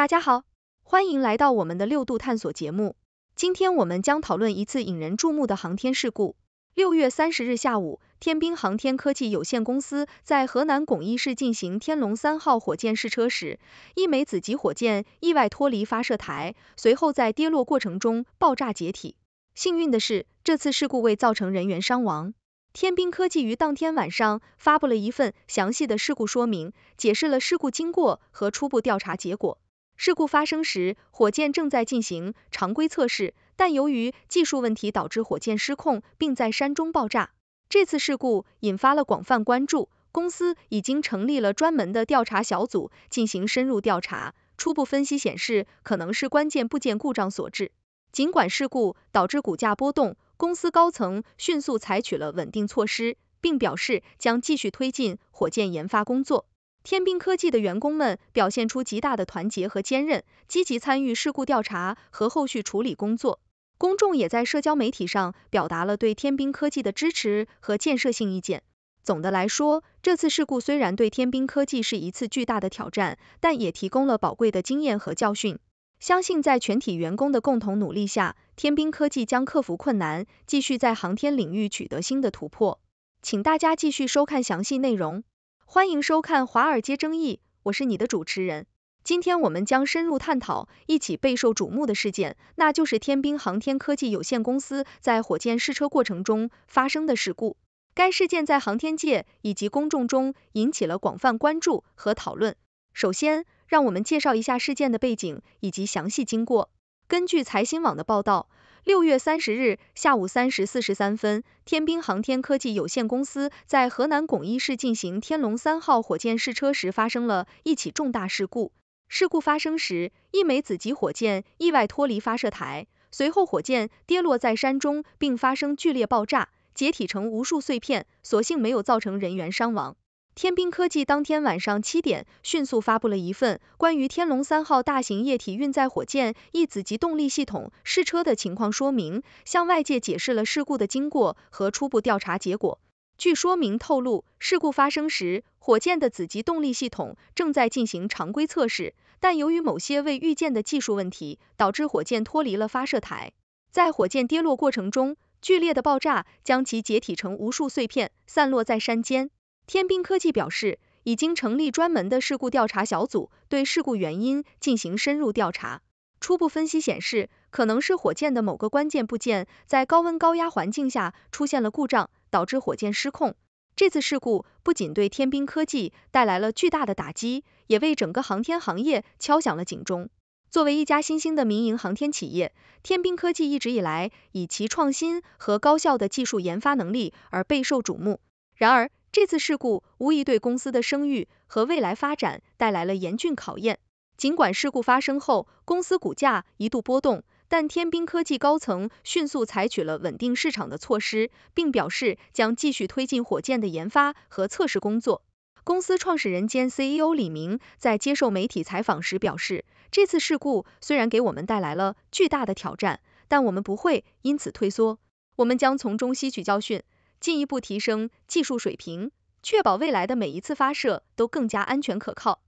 大家好，欢迎来到我们的六度探索节目。今天我们将讨论一次引人注目的航天事故。六月三十日下午，天兵航天科技有限公司在河南巩义市进行天龙三号火箭试车时，一枚子级火箭意外脱离发射台，随后在跌落过程中爆炸解体。幸运的是，这次事故未造成人员伤亡。天兵科技于当天晚上发布了一份详细的事故说明，解释了事故经过和初步调查结果。事故发生时，火箭正在进行常规测试，但由于技术问题导致火箭失控，并在山中爆炸。这次事故引发了广泛关注，公司已经成立了专门的调查小组进行深入调查。初步分析显示，可能是关键部件故障所致。尽管事故导致股价波动，公司高层迅速采取了稳定措施，并表示将继续推进火箭研发工作。天兵科技的员工们表现出极大的团结和坚韧，积极参与事故调查和后续处理工作。公众也在社交媒体上表达了对天兵科技的支持和建设性意见。总的来说，这次事故虽然对天兵科技是一次巨大的挑战，但也提供了宝贵的经验和教训。相信在全体员工的共同努力下，天兵科技将克服困难，继续在航天领域取得新的突破。请大家继续收看详细内容。欢迎收看《华尔街争议》，我是你的主持人。今天我们将深入探讨一起备受瞩目的事件，那就是天兵航天科技有限公司在火箭试车过程中发生的事故。该事件在航天界以及公众中引起了广泛关注和讨论。首先，让我们介绍一下事件的背景以及详细经过。根据财新网的报道。六月三十日下午三时四十三分，天兵航天科技有限公司在河南巩义市进行天龙三号火箭试车时，发生了一起重大事故。事故发生时，一枚子级火箭意外脱离发射台，随后火箭跌落在山中并发生剧烈爆炸，解体成无数碎片，所幸没有造成人员伤亡。天兵科技当天晚上七点迅速发布了一份关于天龙三号大型液体运载火箭一子级动力系统试车的情况说明，向外界解释了事故的经过和初步调查结果。据说明透露，事故发生时，火箭的子级动力系统正在进行常规测试，但由于某些未预见的技术问题，导致火箭脱离了发射台。在火箭跌落过程中，剧烈的爆炸将其解体成无数碎片，散落在山间。天兵科技表示，已经成立专门的事故调查小组，对事故原因进行深入调查。初步分析显示，可能是火箭的某个关键部件在高温高压环境下出现了故障，导致火箭失控。这次事故不仅对天兵科技带来了巨大的打击，也为整个航天行业敲响了警钟。作为一家新兴的民营航天企业，天兵科技一直以来以其创新和高效的技术研发能力而备受瞩目。然而，这次事故无疑对公司的声誉和未来发展带来了严峻考验。尽管事故发生后，公司股价一度波动，但天兵科技高层迅速采取了稳定市场的措施，并表示将继续推进火箭的研发和测试工作。公司创始人兼 CEO 李明在接受媒体采访时表示：“这次事故虽然给我们带来了巨大的挑战，但我们不会因此退缩，我们将从中吸取教训。”进一步提升技术水平，确保未来的每一次发射都更加安全可靠。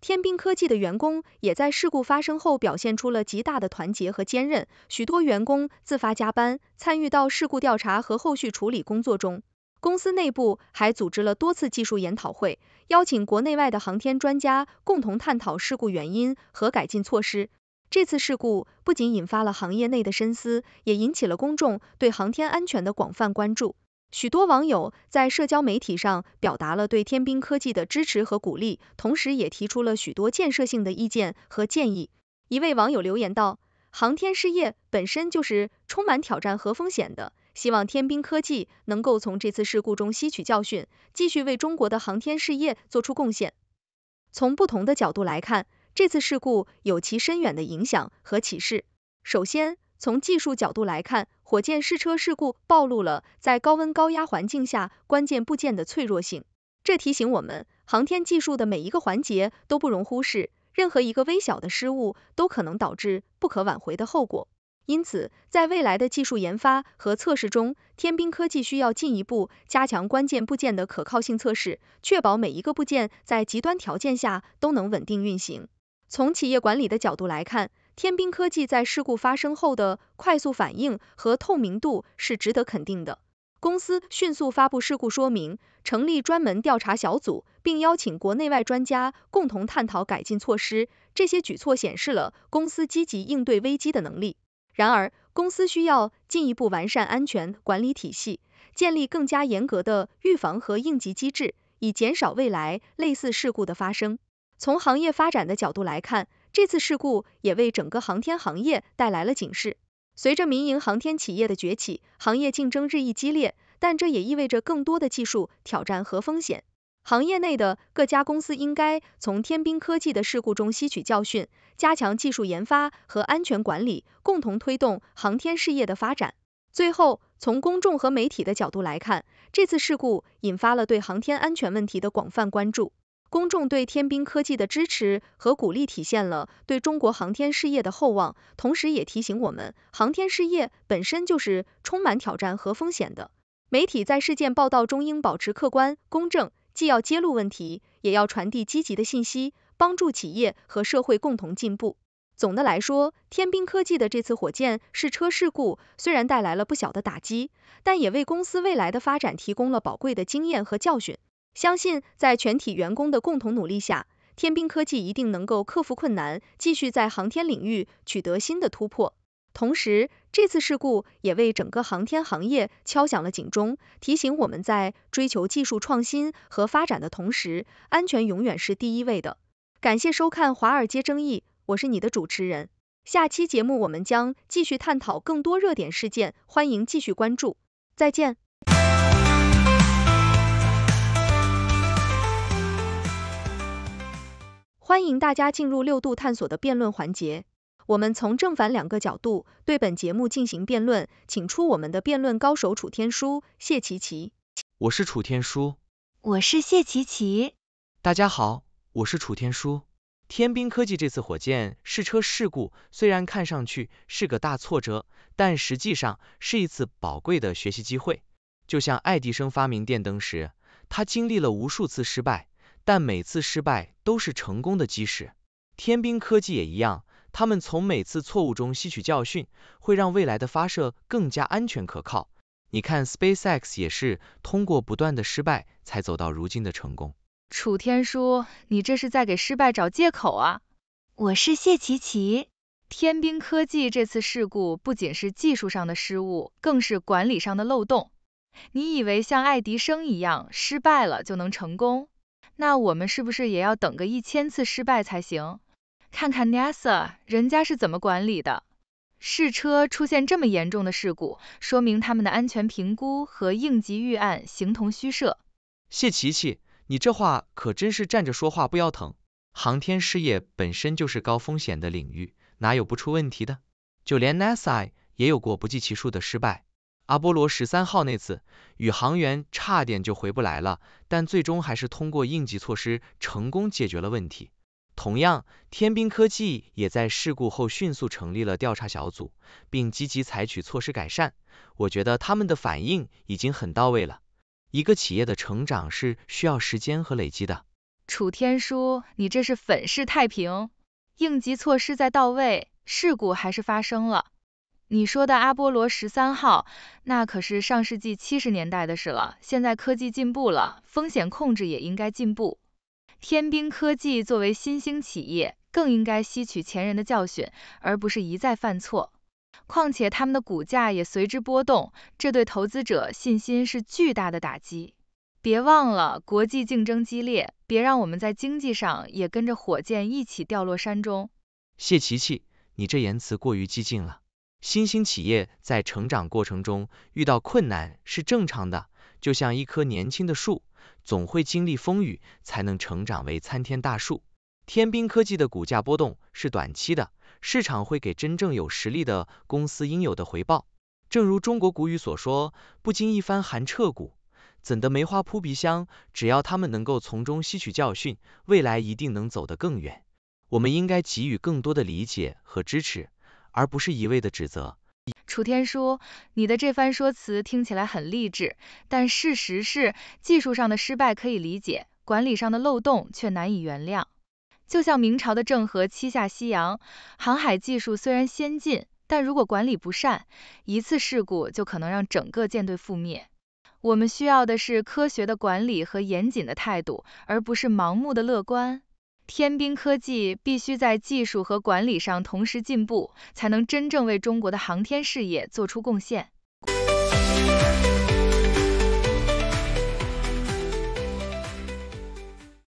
天兵科技的员工也在事故发生后表现出了极大的团结和坚韧，许多员工自发加班，参与到事故调查和后续处理工作中。公司内部还组织了多次技术研讨会，邀请国内外的航天专家共同探讨事故原因和改进措施。这次事故不仅引发了行业内的深思，也引起了公众对航天安全的广泛关注。许多网友在社交媒体上表达了对天兵科技的支持和鼓励，同时也提出了许多建设性的意见和建议。一位网友留言道：“航天事业本身就是充满挑战和风险的，希望天兵科技能够从这次事故中吸取教训，继续为中国的航天事业做出贡献。”从不同的角度来看，这次事故有其深远的影响和启示。首先，从技术角度来看，火箭试车事故暴露了在高温高压环境下关键部件的脆弱性。这提醒我们，航天技术的每一个环节都不容忽视，任何一个微小的失误都可能导致不可挽回的后果。因此，在未来的技术研发和测试中，天兵科技需要进一步加强关键部件的可靠性测试，确保每一个部件在极端条件下都能稳定运行。从企业管理的角度来看，天兵科技在事故发生后的快速反应和透明度是值得肯定的。公司迅速发布事故说明，成立专门调查小组，并邀请国内外专家共同探讨改进措施。这些举措显示了公司积极应对危机的能力。然而，公司需要进一步完善安全管理体系，建立更加严格的预防和应急机制，以减少未来类似事故的发生。从行业发展的角度来看，这次事故也为整个航天行业带来了警示。随着民营航天企业的崛起，行业竞争日益激烈，但这也意味着更多的技术挑战和风险。行业内的各家公司应该从天兵科技的事故中吸取教训，加强技术研发和安全管理，共同推动航天事业的发展。最后，从公众和媒体的角度来看，这次事故引发了对航天安全问题的广泛关注。公众对天兵科技的支持和鼓励，体现了对中国航天事业的厚望，同时也提醒我们，航天事业本身就是充满挑战和风险的。媒体在事件报道中应保持客观公正，既要揭露问题，也要传递积极的信息，帮助企业和社会共同进步。总的来说，天兵科技的这次火箭试车事故虽然带来了不小的打击，但也为公司未来的发展提供了宝贵的经验和教训。相信在全体员工的共同努力下，天兵科技一定能够克服困难，继续在航天领域取得新的突破。同时，这次事故也为整个航天行业敲响了警钟，提醒我们在追求技术创新和发展的同时，安全永远是第一位的。感谢收看《华尔街争议》，我是你的主持人。下期节目我们将继续探讨更多热点事件，欢迎继续关注。再见。欢迎大家进入六度探索的辩论环节，我们从正反两个角度对本节目进行辩论，请出我们的辩论高手楚天舒、谢琪琪。我是楚天舒。我是谢琪琪。大家好，我是楚天舒。天兵科技这次火箭试车事故虽然看上去是个大挫折，但实际上是一次宝贵的学习机会。就像爱迪生发明电灯时，他经历了无数次失败。但每次失败都是成功的基石，天兵科技也一样，他们从每次错误中吸取教训，会让未来的发射更加安全可靠。你看，SpaceX 也是通过不断的失败才走到如今的成功。楚天舒，你这是在给失败找借口啊！我是谢琪琪，天兵科技这次事故不仅是技术上的失误，更是管理上的漏洞。你以为像爱迪生一样，失败了就能成功？那我们是不是也要等个一千次失败才行？看看 NASA 人家是怎么管理的。试车出现这么严重的事故，说明他们的安全评估和应急预案形同虚设。谢琪琪，你这话可真是站着说话不腰疼。航天事业本身就是高风险的领域，哪有不出问题的？就连 NASA 也有过不计其数的失败。阿波罗十三号那次，宇航员差点就回不来了，但最终还是通过应急措施成功解决了问题。同样，天兵科技也在事故后迅速成立了调查小组，并积极采取措施改善。我觉得他们的反应已经很到位了。一个企业的成长是需要时间和累积的。楚天舒，你这是粉饰太平！应急措施在到位，事故还是发生了。你说的阿波罗十三号，那可是上世纪七十年代的事了。现在科技进步了，风险控制也应该进步。天兵科技作为新兴企业，更应该吸取前人的教训，而不是一再犯错。况且他们的股价也随之波动，这对投资者信心是巨大的打击。别忘了，国际竞争激烈，别让我们在经济上也跟着火箭一起掉落山中。谢琪琪，你这言辞过于激进了。新兴企业在成长过程中遇到困难是正常的，就像一棵年轻的树，总会经历风雨才能成长为参天大树。天兵科技的股价波动是短期的，市场会给真正有实力的公司应有的回报。正如中国古语所说：“不经一番寒彻骨，怎得梅花扑鼻香？”只要他们能够从中吸取教训，未来一定能走得更远。我们应该给予更多的理解和支持。而不是一味的指责。楚天舒，你的这番说辞听起来很励志，但事实是，技术上的失败可以理解，管理上的漏洞却难以原谅。就像明朝的郑和七下西洋，航海技术虽然先进，但如果管理不善，一次事故就可能让整个舰队覆灭。我们需要的是科学的管理和严谨的态度，而不是盲目的乐观。天兵科技必须在技术和管理上同时进步，才能真正为中国的航天事业做出贡献。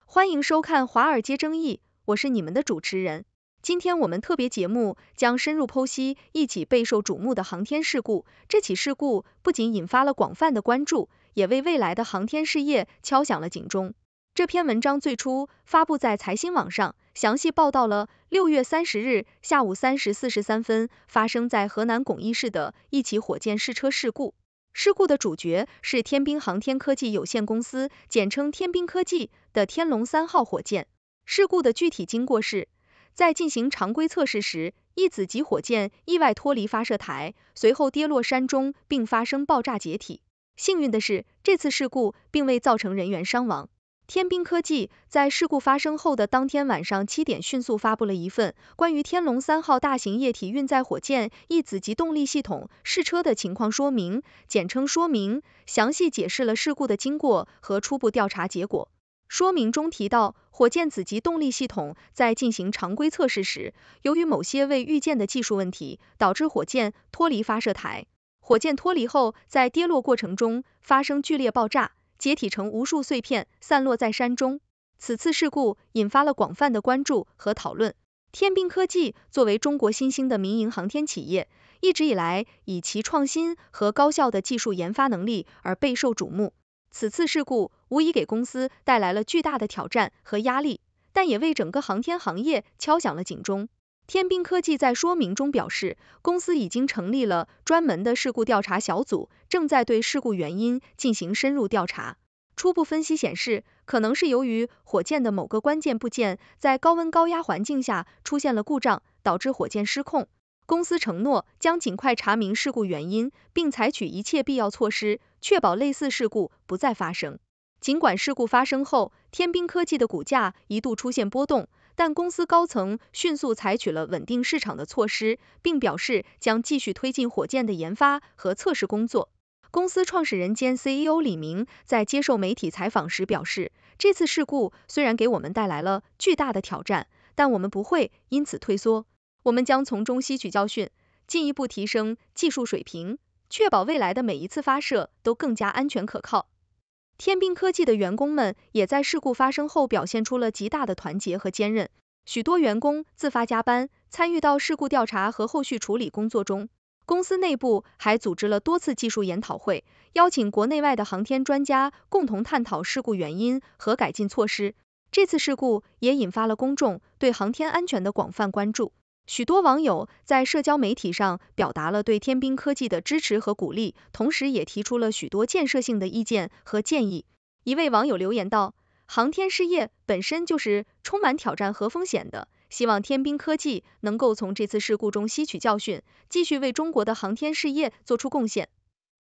欢迎收看《华尔街争议》，我是你们的主持人。今天我们特别节目将深入剖析一起备受瞩目的航天事故。这起事故不仅引发了广泛的关注，也为未来的航天事业敲响了警钟。这篇文章最初发布在财新网上，详细报道了六月三十日下午三时四十三分发生在河南巩义市的一起火箭试车事故。事故的主角是天兵航天科技有限公司（简称天兵科技）的天龙三号火箭。事故的具体经过是，在进行常规测试时，一子级火箭意外脱离发射台，随后跌落山中并发生爆炸解体。幸运的是，这次事故并未造成人员伤亡。天兵科技在事故发生后的当天晚上七点，迅速发布了一份关于天龙三号大型液体运载火箭一子级动力系统试车的情况说明（简称“说明”），详细解释了事故的经过和初步调查结果。说明中提到，火箭子级动力系统在进行常规测试时，由于某些未预见的技术问题，导致火箭脱离发射台。火箭脱离后，在跌落过程中发生剧烈爆炸。解体成无数碎片，散落在山中。此次事故引发了广泛的关注和讨论。天兵科技作为中国新兴的民营航天企业，一直以来以其创新和高效的技术研发能力而备受瞩目。此次事故无疑给公司带来了巨大的挑战和压力，但也为整个航天行业敲响了警钟。天兵科技在说明中表示，公司已经成立了专门的事故调查小组，正在对事故原因进行深入调查。初步分析显示，可能是由于火箭的某个关键部件在高温高压环境下出现了故障，导致火箭失控。公司承诺将尽快查明事故原因，并采取一切必要措施，确保类似事故不再发生。尽管事故发生后，天兵科技的股价一度出现波动。但公司高层迅速采取了稳定市场的措施，并表示将继续推进火箭的研发和测试工作。公司创始人兼 CEO 李明在接受媒体采访时表示，这次事故虽然给我们带来了巨大的挑战，但我们不会因此退缩。我们将从中吸取教训，进一步提升技术水平，确保未来的每一次发射都更加安全可靠。天兵科技的员工们也在事故发生后表现出了极大的团结和坚韧。许多员工自发加班，参与到事故调查和后续处理工作中。公司内部还组织了多次技术研讨会，邀请国内外的航天专家共同探讨事故原因和改进措施。这次事故也引发了公众对航天安全的广泛关注。许多网友在社交媒体上表达了对天兵科技的支持和鼓励，同时也提出了许多建设性的意见和建议。一位网友留言道：“航天事业本身就是充满挑战和风险的，希望天兵科技能够从这次事故中吸取教训，继续为中国的航天事业做出贡献。”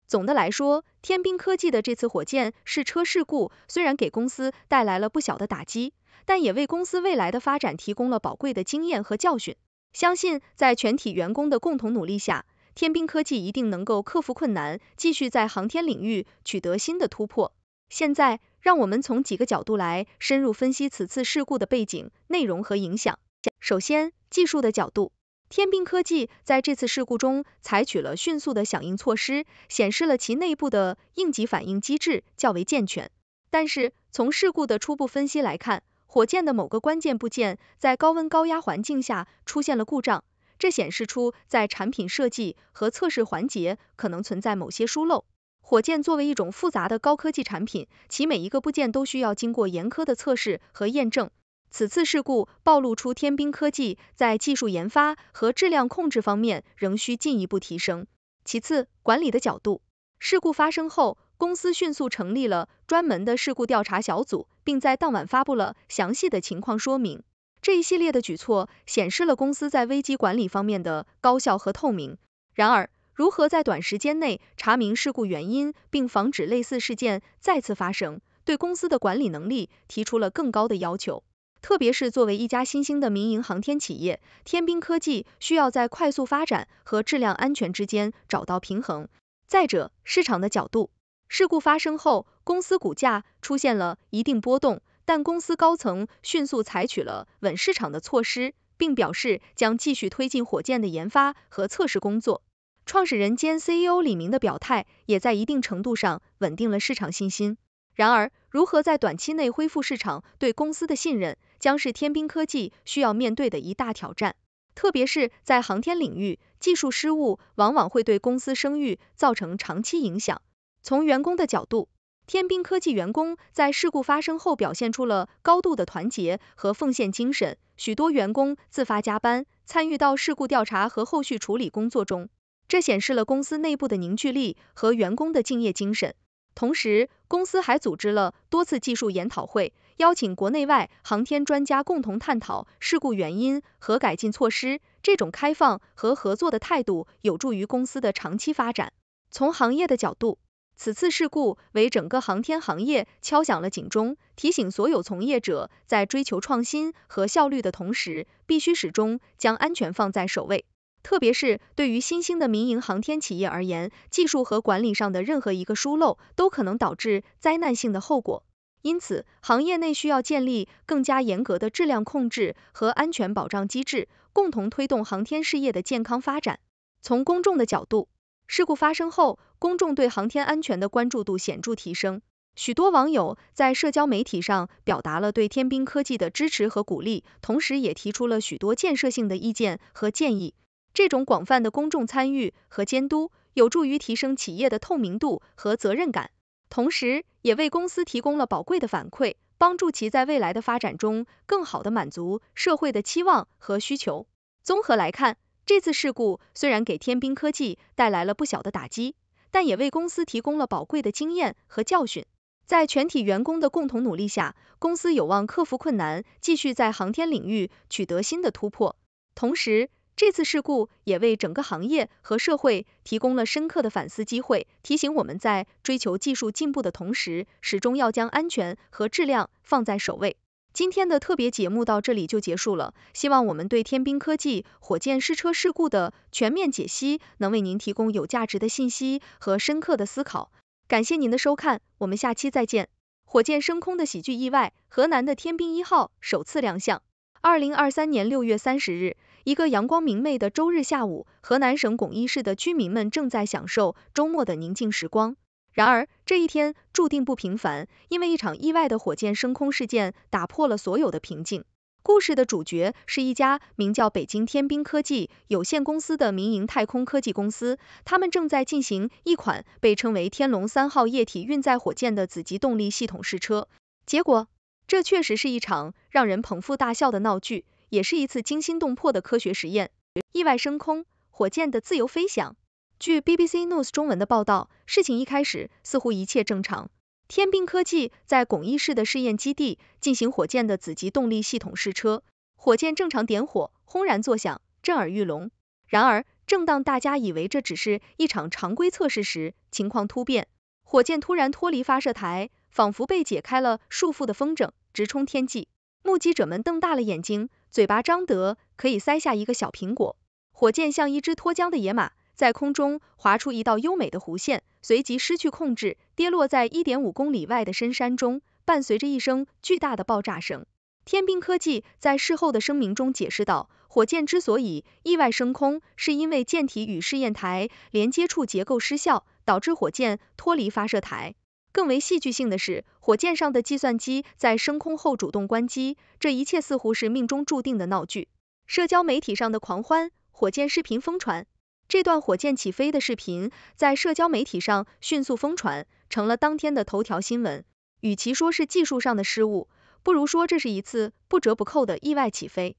总的来说，天兵科技的这次火箭试车事故虽然给公司带来了不小的打击，但也为公司未来的发展提供了宝贵的经验和教训。相信在全体员工的共同努力下，天兵科技一定能够克服困难，继续在航天领域取得新的突破。现在，让我们从几个角度来深入分析此次事故的背景、内容和影响。首先，技术的角度，天兵科技在这次事故中采取了迅速的响应措施，显示了其内部的应急反应机制较为健全。但是，从事故的初步分析来看，火箭的某个关键部件在高温高压环境下出现了故障，这显示出在产品设计和测试环节可能存在某些疏漏。火箭作为一种复杂的高科技产品，其每一个部件都需要经过严苛的测试和验证。此次事故暴露出天兵科技在技术研发和质量控制方面仍需进一步提升。其次，管理的角度，事故发生后。公司迅速成立了专门的事故调查小组，并在当晚发布了详细的情况说明。这一系列的举措显示了公司在危机管理方面的高效和透明。然而，如何在短时间内查明事故原因并防止类似事件再次发生，对公司的管理能力提出了更高的要求。特别是作为一家新兴的民营航天企业，天兵科技需要在快速发展和质量安全之间找到平衡。再者，市场的角度。事故发生后，公司股价出现了一定波动，但公司高层迅速采取了稳市场的措施，并表示将继续推进火箭的研发和测试工作。创始人兼 CEO 李明的表态也在一定程度上稳定了市场信心。然而，如何在短期内恢复市场对公司的信任，将是天兵科技需要面对的一大挑战。特别是在航天领域，技术失误往往会对公司声誉造成长期影响。从员工的角度，天兵科技员工在事故发生后表现出了高度的团结和奉献精神，许多员工自发加班，参与到事故调查和后续处理工作中，这显示了公司内部的凝聚力和员工的敬业精神。同时，公司还组织了多次技术研讨会，邀请国内外航天专家共同探讨事故原因和改进措施。这种开放和合作的态度有助于公司的长期发展。从行业的角度，此次事故为整个航天行业敲响了警钟，提醒所有从业者在追求创新和效率的同时，必须始终将安全放在首位。特别是对于新兴的民营航天企业而言，技术和管理上的任何一个疏漏，都可能导致灾难性的后果。因此，行业内需要建立更加严格的质量控制和安全保障机制，共同推动航天事业的健康发展。从公众的角度，事故发生后，公众对航天安全的关注度显著提升。许多网友在社交媒体上表达了对天兵科技的支持和鼓励，同时也提出了许多建设性的意见和建议。这种广泛的公众参与和监督，有助于提升企业的透明度和责任感，同时也为公司提供了宝贵的反馈，帮助其在未来的发展中更好的满足社会的期望和需求。综合来看，这次事故虽然给天兵科技带来了不小的打击，但也为公司提供了宝贵的经验和教训。在全体员工的共同努力下，公司有望克服困难，继续在航天领域取得新的突破。同时，这次事故也为整个行业和社会提供了深刻的反思机会，提醒我们在追求技术进步的同时，始终要将安全和质量放在首位。今天的特别节目到这里就结束了，希望我们对天兵科技火箭试车事故的全面解析能为您提供有价值的信息和深刻的思考。感谢您的收看，我们下期再见。火箭升空的喜剧意外，河南的天兵一号首次亮相。二零二三年六月三十日，一个阳光明媚的周日下午，河南省巩义市的居民们正在享受周末的宁静时光。然而，这一天注定不平凡，因为一场意外的火箭升空事件打破了所有的平静。故事的主角是一家名叫北京天兵科技有限公司的民营太空科技公司，他们正在进行一款被称为“天龙三号”液体运载火箭的子级动力系统试车。结果，这确实是一场让人捧腹大笑的闹剧，也是一次惊心动魄的科学实验。意外升空，火箭的自由飞翔。据 BBC News 中文的报道，事情一开始似乎一切正常。天兵科技在巩义市的试验基地进行火箭的子级动力系统试车，火箭正常点火，轰然作响，震耳欲聋。然而，正当大家以为这只是一场常规测试时，情况突变，火箭突然脱离发射台，仿佛被解开了束缚的风筝，直冲天际。目击者们瞪大了眼睛，嘴巴张得可以塞下一个小苹果，火箭像一只脱缰的野马。在空中划出一道优美的弧线，随即失去控制，跌落在一点五公里外的深山中，伴随着一声巨大的爆炸声。天兵科技在事后的声明中解释道，火箭之所以意外升空，是因为舰体与试验台连接处结构失效，导致火箭脱离发射台。更为戏剧性的是，火箭上的计算机在升空后主动关机，这一切似乎是命中注定的闹剧。社交媒体上的狂欢，火箭视频疯传。这段火箭起飞的视频在社交媒体上迅速疯传，成了当天的头条新闻。与其说是技术上的失误，不如说这是一次不折不扣的意外起飞。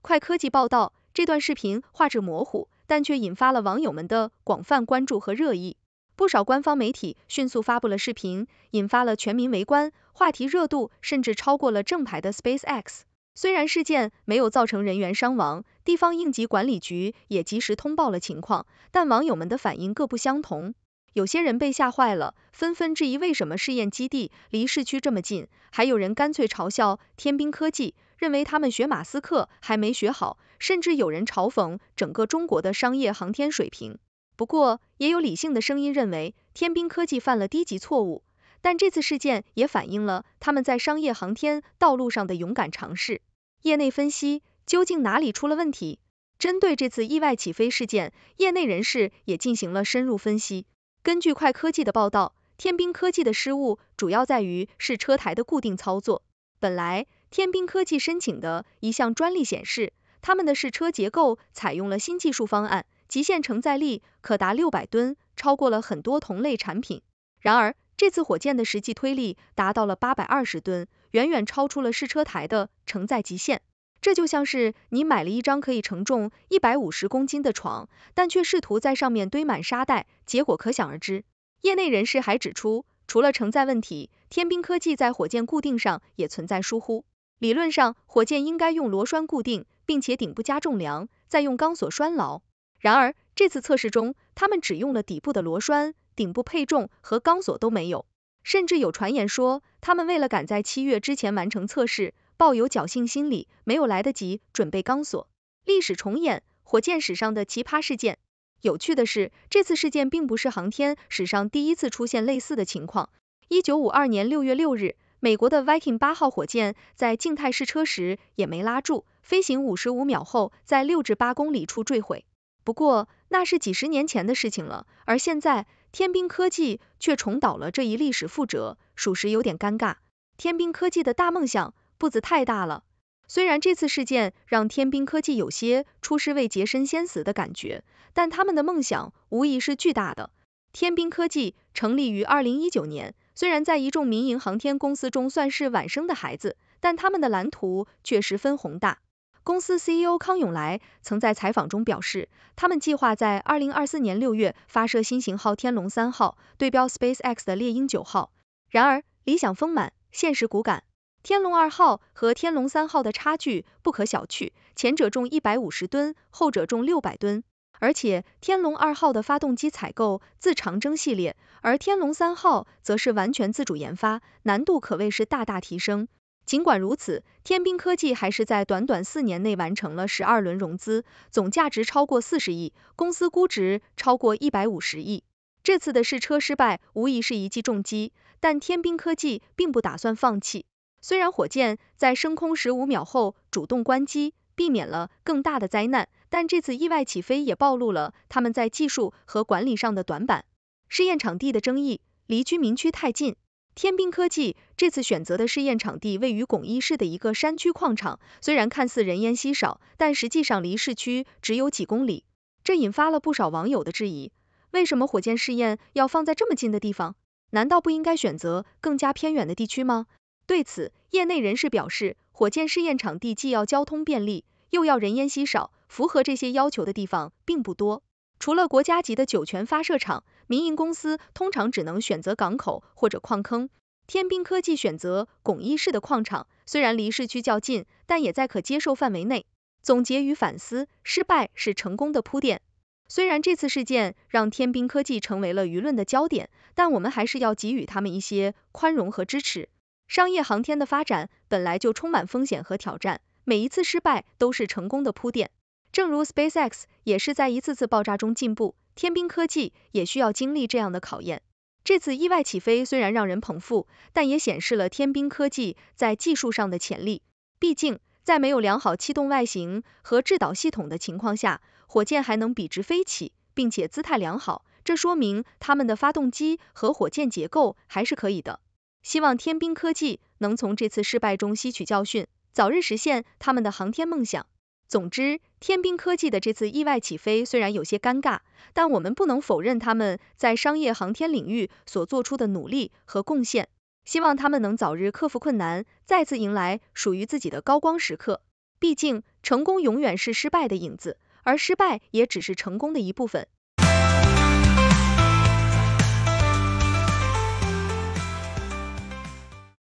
快科技报道，这段视频画质模糊，但却引发了网友们的广泛关注和热议。不少官方媒体迅速发布了视频，引发了全民围观，话题热度甚至超过了正牌的 SpaceX。虽然事件没有造成人员伤亡，地方应急管理局也及时通报了情况，但网友们的反应各不相同。有些人被吓坏了，纷纷质疑为什么试验基地离市区这么近；还有人干脆嘲笑天兵科技，认为他们学马斯克还没学好，甚至有人嘲讽整个中国的商业航天水平。不过，也有理性的声音认为，天兵科技犯了低级错误，但这次事件也反映了他们在商业航天道路上的勇敢尝试。业内分析究竟哪里出了问题？针对这次意外起飞事件，业内人士也进行了深入分析。根据快科技的报道，天兵科技的失误主要在于是车台的固定操作。本来，天兵科技申请的一项专利显示，他们的试车结构采用了新技术方案，极限承载力可达六百吨，超过了很多同类产品。然而，这次火箭的实际推力达到了八百二十吨。远远超出了试车台的承载极限，这就像是你买了一张可以承重一百五十公斤的床，但却试图在上面堆满沙袋，结果可想而知。业内人士还指出，除了承载问题，天兵科技在火箭固定上也存在疏忽。理论上，火箭应该用螺栓固定，并且顶部加重梁，再用钢索拴牢。然而，这次测试中，他们只用了底部的螺栓，顶部配重和钢索都没有。甚至有传言说，他们为了赶在七月之前完成测试，抱有侥幸心理，没有来得及准备钢索。历史重演，火箭史上的奇葩事件。有趣的是，这次事件并不是航天史上第一次出现类似的情况。一九五二年六月六日，美国的 Viking 八号火箭在静态试车时也没拉住，飞行五十五秒后，在六至八公里处坠毁。不过那是几十年前的事情了，而现在。天兵科技却重蹈了这一历史覆辙，属实有点尴尬。天兵科技的大梦想步子太大了。虽然这次事件让天兵科技有些出师未捷身先死的感觉，但他们的梦想无疑是巨大的。天兵科技成立于二零一九年，虽然在一众民营航天公司中算是晚生的孩子，但他们的蓝图却十分宏大。公司 CEO 康永来曾在采访中表示，他们计划在二零二四年六月发射新型号天龙三号，对标 SpaceX 的猎鹰九号。然而，理想丰满，现实骨感，天龙二号和天龙三号的差距不可小觑，前者重一百五十吨，后者重六百吨。而且，天龙二号的发动机采购自长征系列，而天龙三号则是完全自主研发，难度可谓是大大提升。尽管如此，天兵科技还是在短短四年内完成了十二轮融资，总价值超过四十亿，公司估值超过一百五十亿。这次的试车失败无疑是一记重击，但天兵科技并不打算放弃。虽然火箭在升空十五秒后主动关机，避免了更大的灾难，但这次意外起飞也暴露了他们在技术和管理上的短板。试验场地的争议，离居民区太近。天兵科技这次选择的试验场地位于巩义市的一个山区矿场，虽然看似人烟稀少，但实际上离市区只有几公里。这引发了不少网友的质疑：为什么火箭试验要放在这么近的地方？难道不应该选择更加偏远的地区吗？对此，业内人士表示，火箭试验场地既要交通便利，又要人烟稀少，符合这些要求的地方并不多。除了国家级的酒泉发射场。民营公司通常只能选择港口或者矿坑，天兵科技选择巩义市的矿场，虽然离市区较近，但也在可接受范围内。总结与反思，失败是成功的铺垫。虽然这次事件让天兵科技成为了舆论的焦点，但我们还是要给予他们一些宽容和支持。商业航天的发展本来就充满风险和挑战，每一次失败都是成功的铺垫。正如 SpaceX 也是在一次次爆炸中进步。天兵科技也需要经历这样的考验。这次意外起飞虽然让人捧腹，但也显示了天兵科技在技术上的潜力。毕竟，在没有良好气动外形和制导系统的情况下，火箭还能笔直飞起，并且姿态良好，这说明他们的发动机和火箭结构还是可以的。希望天兵科技能从这次失败中吸取教训，早日实现他们的航天梦想。总之，天兵科技的这次意外起飞虽然有些尴尬，但我们不能否认他们在商业航天领域所做出的努力和贡献。希望他们能早日克服困难，再次迎来属于自己的高光时刻。毕竟，成功永远是失败的影子，而失败也只是成功的一部分。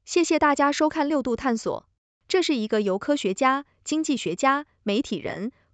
谢谢大家收看六度探索，这是一个由科学家、经济学家、媒体人。